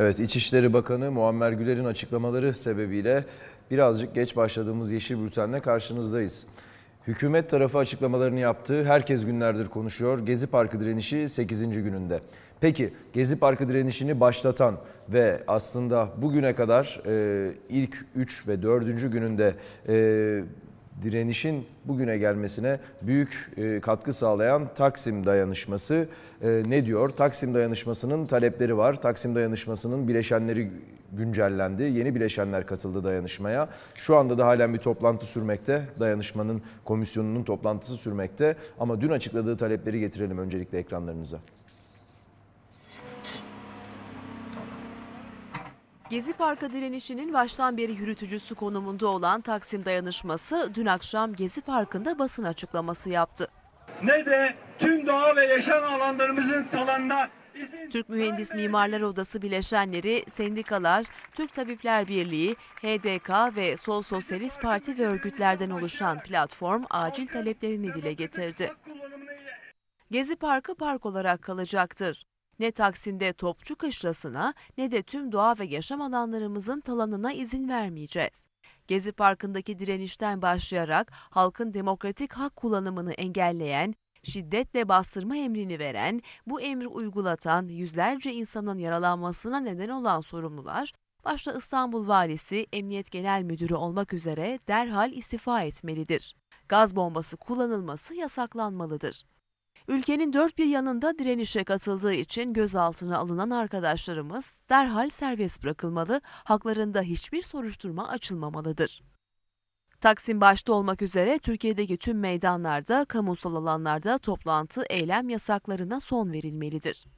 Evet İçişleri Bakanı Muammer Güler'in açıklamaları sebebiyle birazcık geç başladığımız Yeşil Bülten'le karşınızdayız. Hükümet tarafı açıklamalarını yaptığı Herkes günlerdir konuşuyor. Gezi Parkı direnişi 8. gününde. Peki Gezi Parkı direnişini başlatan ve aslında bugüne kadar e, ilk 3 ve 4. gününde e, direnişin bugüne gelmesine büyük e, katkı sağlayan Taksim Dayanışması e, ne diyor? Taksim Dayanışması'nın talepleri var. Taksim Dayanışması'nın bileşenleri güncellendi. Yeni bileşenler katıldı dayanışmaya. Şu anda da halen bir toplantı sürmekte. Dayanışmanın komisyonunun toplantısı sürmekte. Ama dün açıkladığı talepleri getirelim öncelikle ekranlarınıza. Gezi Parkı direnişinin baştan beri yürütücüsü konumunda olan Taksim Dayanışması dün akşam Gezi Parkı'nda basın açıklaması yaptı. Ne de tüm doğa ve yaşam alanlarımızın talanına Türk Mühendis Mimarlar Odası bileşenleri, sendikalar, Türk Tabipler Birliği, HDK ve Sol Sosyalist Parti ve örgütlerden oluşan platform acil taleplerini dile getirdi. Gezi Parkı park olarak kalacaktır. Ne Taksim'de Topçu Kışlası'na ne de tüm doğa ve yaşam alanlarımızın talanına izin vermeyeceğiz. Gezi Parkı'ndaki direnişten başlayarak halkın demokratik hak kullanımını engelleyen, şiddetle bastırma emrini veren, bu emri uygulatan yüzlerce insanın yaralanmasına neden olan sorumlular, başta İstanbul Valisi, Emniyet Genel Müdürü olmak üzere derhal istifa etmelidir. Gaz bombası kullanılması yasaklanmalıdır. Ülkenin dört bir yanında direnişe katıldığı için gözaltına alınan arkadaşlarımız derhal serbest bırakılmalı, haklarında hiçbir soruşturma açılmamalıdır. Taksim başta olmak üzere Türkiye'deki tüm meydanlarda, kamusal alanlarda toplantı, eylem yasaklarına son verilmelidir.